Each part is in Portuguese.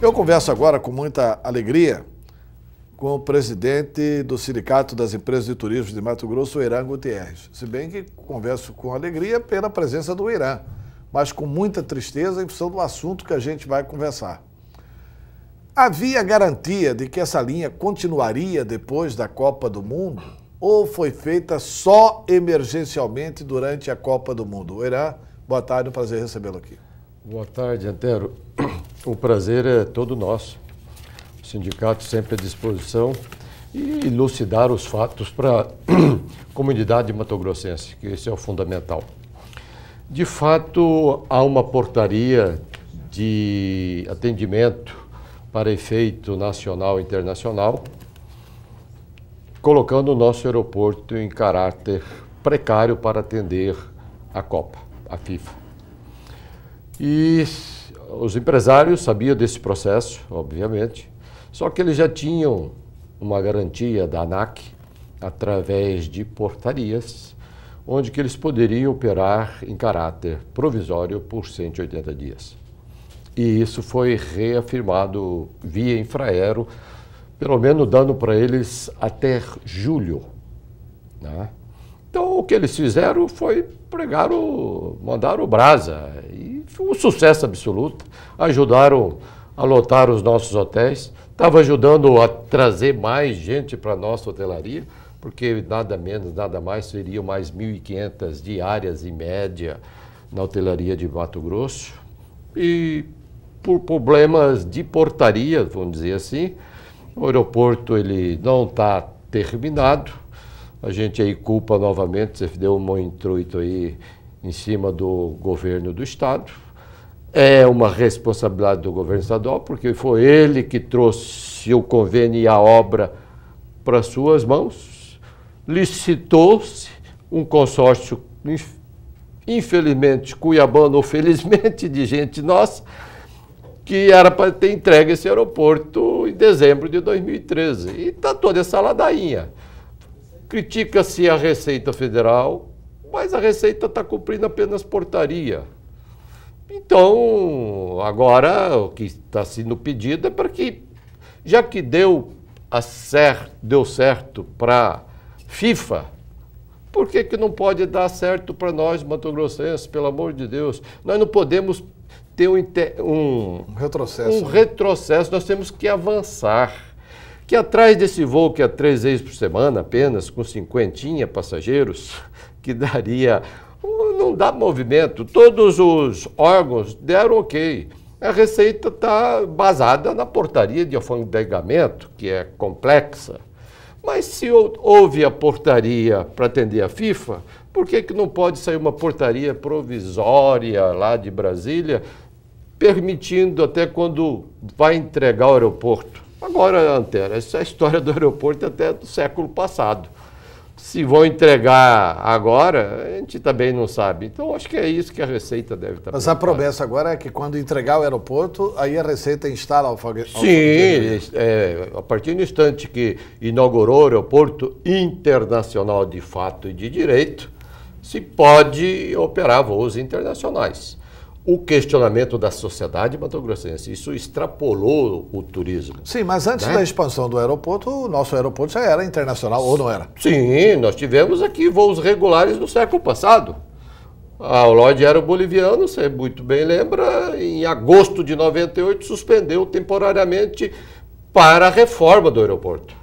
Eu converso agora com muita alegria com o presidente do Sindicato das Empresas de Turismo de Mato Grosso, Irã Gutierrez. Se bem que converso com alegria pela presença do Irã, mas com muita tristeza em função do assunto que a gente vai conversar. Havia garantia de que essa linha continuaria depois da Copa do Mundo ou foi feita só emergencialmente durante a Copa do Mundo? Irã, boa tarde, um prazer recebê-lo aqui. Boa tarde, Antero. O prazer é todo nosso. O sindicato sempre à disposição e elucidar os fatos para a comunidade matogrossense, que esse é o fundamental. De fato, há uma portaria de atendimento para efeito nacional e internacional, colocando o nosso aeroporto em caráter precário para atender a Copa, a FIFA. E os empresários sabiam desse processo, obviamente, só que eles já tinham uma garantia da ANAC através de portarias, onde que eles poderiam operar em caráter provisório por 180 dias. E isso foi reafirmado via infraero, pelo menos dando para eles até julho. Né? Então o que eles fizeram foi pregar o, mandar o brasa um sucesso absoluto. Ajudaram a lotar os nossos hotéis, estava ajudando a trazer mais gente para a nossa hotelaria, porque nada menos, nada mais, seriam mais 1.500 diárias em média na hotelaria de Mato Grosso. E por problemas de portaria, vamos dizer assim, o aeroporto ele não está terminado. A gente aí culpa novamente, você deu um intuito aí em cima do governo do Estado. É uma responsabilidade do governo estadual, porque foi ele que trouxe o convênio e a obra para suas mãos. Licitou-se um consórcio, infelizmente, cuiabano ou felizmente, de gente nossa, que era para ter entregue esse aeroporto em dezembro de 2013. E está toda essa ladainha. Critica-se a Receita Federal, mas a Receita está cumprindo apenas portaria. Então, agora o que está sendo pedido é para que, já que deu, a cer deu certo para FIFA, por que, que não pode dar certo para nós, Mato Grossenses, pelo amor de Deus? Nós não podemos ter um, um, um retrocesso. Um né? retrocesso, nós temos que avançar. Que atrás desse voo que é três vezes por semana apenas, com cinquentinha passageiros, que daria. Não dá movimento. Todos os órgãos deram ok. A receita está basada na portaria de afandegamento, que é complexa. Mas se houve a portaria para atender a FIFA, por que, que não pode sair uma portaria provisória lá de Brasília, permitindo até quando vai entregar o aeroporto? Agora, Antera, essa é a história do aeroporto até do século passado. Se vão entregar agora, a gente também não sabe. Então, acho que é isso que a Receita deve estar tá Mas a promessa agora é que quando entregar o aeroporto, aí a Receita instala o foguete. Sim, é, a partir do instante que inaugurou o aeroporto internacional de fato e de direito, se pode operar voos internacionais o questionamento da sociedade matogrossense. Isso extrapolou o turismo. Sim, mas antes né? da expansão do aeroporto, o nosso aeroporto já era internacional, ou não era? Sim, nós tivemos aqui voos regulares no século passado. A Lloyd era boliviano, você muito bem lembra, em agosto de 98 suspendeu temporariamente para a reforma do aeroporto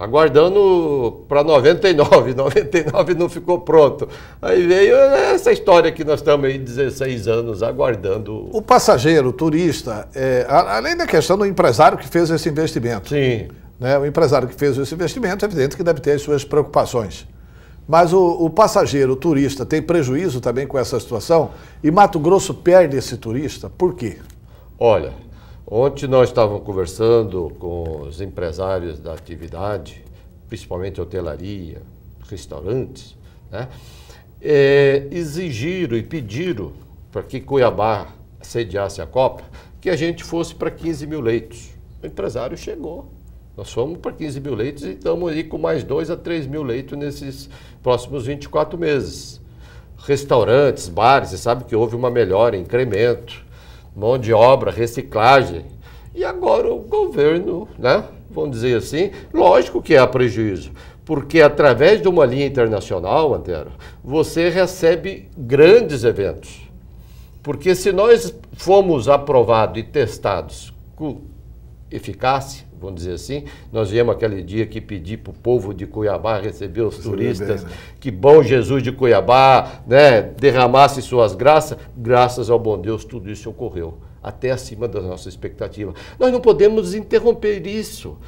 aguardando para 99, 99 não ficou pronto. Aí veio essa história que nós estamos aí 16 anos aguardando. O passageiro, o turista, é, além da questão do empresário que fez esse investimento. Sim. Né, o empresário que fez esse investimento, é evidente que deve ter as suas preocupações. Mas o, o passageiro, o turista, tem prejuízo também com essa situação? E Mato Grosso perde esse turista? Por quê? Olha, Ontem nós estávamos conversando com os empresários da atividade, principalmente hotelaria, restaurantes, né? É, exigiram e pediram para que Cuiabá sediasse a Copa que a gente fosse para 15 mil leitos. O empresário chegou. Nós fomos para 15 mil leitos e estamos aí com mais 2 a 3 mil leitos nesses próximos 24 meses. Restaurantes, bares, você sabe que houve uma melhora, incremento mão de obra, reciclagem. E agora o governo, né? Vamos dizer assim, lógico que há prejuízo, porque através de uma linha internacional, Antero, você recebe grandes eventos. Porque se nós fomos aprovados e testados com eficácia, vamos dizer assim. Nós viemos aquele dia que pedi para o povo de Cuiabá receber os Você turistas, bem, né? que bom Jesus de Cuiabá, né, derramasse suas graças. Graças ao bom Deus, tudo isso ocorreu, até acima das nossas expectativas Nós não podemos interromper isso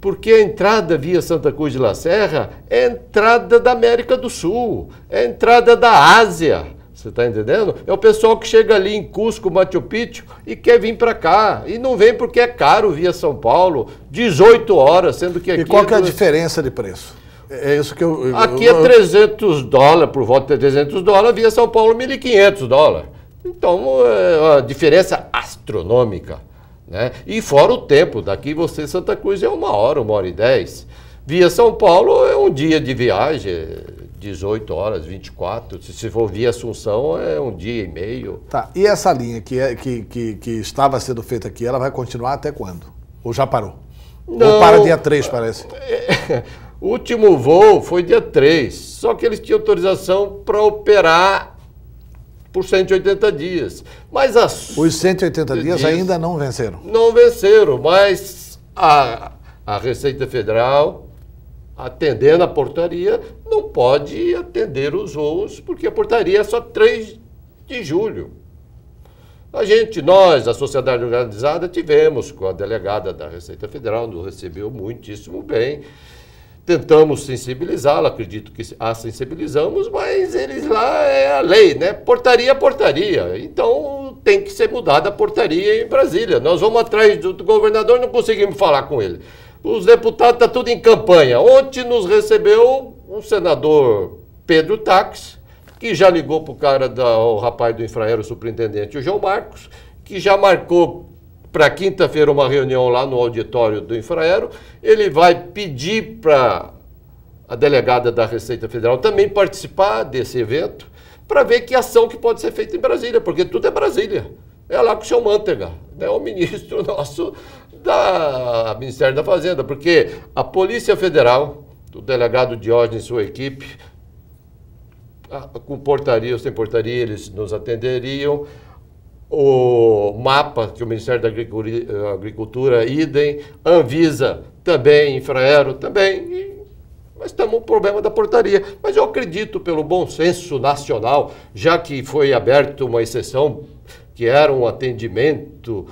porque a entrada via Santa Cruz de la Serra é entrada da América do Sul, é entrada da Ásia. Você está entendendo? É o pessoal que chega ali em Cusco, Machu Picchu e quer vir para cá. E não vem porque é caro via São Paulo, 18 horas, sendo que aqui... E qual que é a diferença de preço? É, é isso que eu... eu aqui eu, é eu... é 300 dólares, por volta de 300 dólares, via São Paulo 1.500 dólares. Então, é uma diferença astronômica. Né? E fora o tempo, daqui você Santa Cruz é uma hora, uma hora e dez. Via São Paulo é um dia de viagem. 18 horas, 24. Se, se for via Assunção, é um dia e meio. Tá. E essa linha que, é, que, que, que estava sendo feita aqui, ela vai continuar até quando? Ou já parou? Não, Ou para dia 3, parece? o último voo foi dia 3. Só que eles tinham autorização para operar por 180 dias. Mas as, Os 180 dias, dias ainda não venceram? Não venceram, mas a, a Receita Federal, atendendo a portaria, não pode atender os voos, porque a portaria é só 3 de julho. A gente, nós, a sociedade organizada, tivemos com a delegada da Receita Federal, nos recebeu muitíssimo bem. Tentamos sensibilizá-la, acredito que a sensibilizamos, mas eles lá é a lei, né? Portaria é portaria. Então tem que ser mudada a portaria em Brasília. Nós vamos atrás do governador, não conseguimos falar com ele. Os deputados estão tá tudo em campanha. Ontem nos recebeu um senador Pedro Taques, que já ligou para o cara, do rapaz do Infraero, o superintendente, o João Marcos, que já marcou para quinta-feira uma reunião lá no auditório do Infraero. Ele vai pedir para a delegada da Receita Federal também participar desse evento para ver que ação que pode ser feita em Brasília, porque tudo é Brasília. É lá com o seu Mantega, né? o ministro nosso da Ministério da Fazenda, porque a Polícia Federal, o delegado Diógenes e sua equipe, ah, com portaria sem portaria, eles nos atenderiam. O mapa que o Ministério da eh, Agricultura, idem, Anvisa também, Infraero também, mas estamos um problema da portaria. Mas eu acredito pelo bom senso nacional, já que foi aberta uma exceção que era um atendimento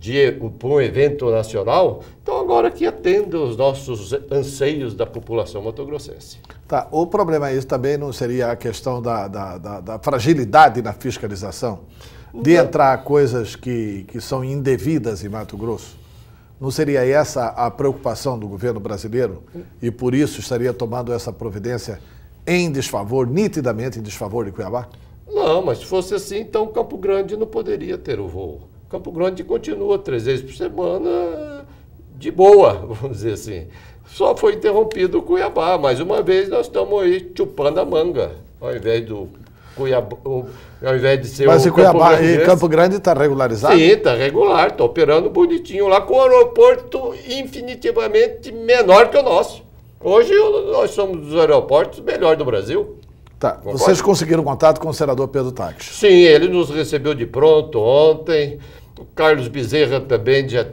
de, para um evento nacional, agora que atenda os nossos anseios da população motogrossense. Tá, o problema isso é também não seria a questão da, da, da, da fragilidade na fiscalização? De não. entrar coisas que, que são indevidas em Mato Grosso? Não seria essa a preocupação do governo brasileiro? E por isso estaria tomando essa providência em desfavor, nitidamente em desfavor de Cuiabá? Não, mas se fosse assim, então Campo Grande não poderia ter o voo. Campo Grande continua três vezes por semana de boa, vamos dizer assim. Só foi interrompido o Cuiabá. Mais uma vez, nós estamos aí chupando a manga, ao invés do Cuiabá, ao invés de ser Mas o Cuiabá Campo e Campo Grande está regularizado? Sim, está regular, está operando bonitinho lá, com o aeroporto infinitivamente menor que o nosso. Hoje nós somos um dos aeroportos melhores do Brasil. Tá. Concordo? Vocês conseguiram contato com o senador Pedro Taques? Sim, ele nos recebeu de pronto ontem. O Carlos Bezerra também já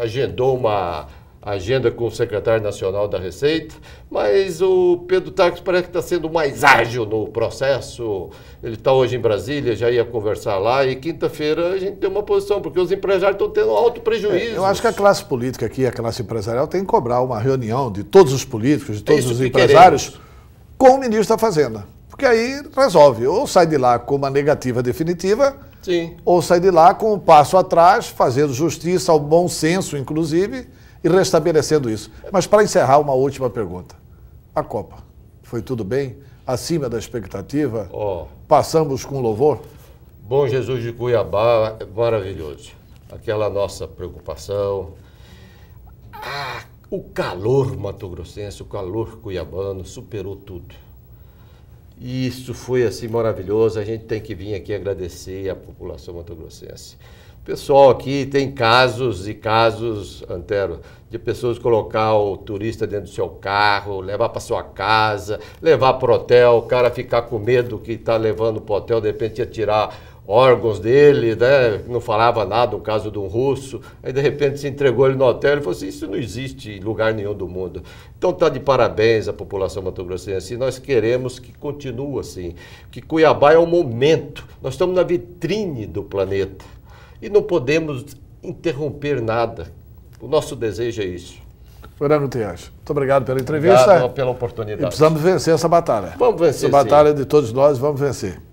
agendou uma agenda com o secretário nacional da Receita, mas o Pedro Tarques parece que está sendo mais ágil no processo. Ele está hoje em Brasília, já ia conversar lá, e quinta-feira a gente tem uma posição, porque os empresários estão tendo alto prejuízo. É, eu acho que a classe política aqui, a classe empresarial, tem que cobrar uma reunião de todos os políticos, de é todos é os empresários, queremos. com o ministro da Fazenda. Porque aí resolve, ou sai de lá com uma negativa definitiva Sim. ou sair de lá com um passo atrás, fazendo justiça ao bom senso, inclusive, e restabelecendo isso. Mas para encerrar, uma última pergunta. A Copa, foi tudo bem? Acima da expectativa? Oh. Passamos com louvor? Bom Jesus de Cuiabá, maravilhoso. Aquela nossa preocupação. Ah, o calor mato-grossense, o calor cuiabano superou tudo. Isso foi assim maravilhoso. A gente tem que vir aqui agradecer a população matogrossense. O pessoal aqui tem casos e casos, Antero, de pessoas colocar o turista dentro do seu carro, levar para sua casa, levar para o hotel, o cara ficar com medo que está levando para o hotel, de repente ia tirar órgãos dele, né? não falava nada, o caso de um russo. Aí, de repente, se entregou ele no hotel e falou assim, isso não existe em lugar nenhum do mundo. Então, está de parabéns a população mato assim, Nós queremos que continue assim, que Cuiabá é o momento. Nós estamos na vitrine do planeta e não podemos interromper nada. O nosso desejo é isso. Fernando Tejas, muito obrigado pela entrevista. Obrigado pela oportunidade. E precisamos vencer essa batalha. Vamos vencer. Essa batalha sim. de todos nós, vamos vencer.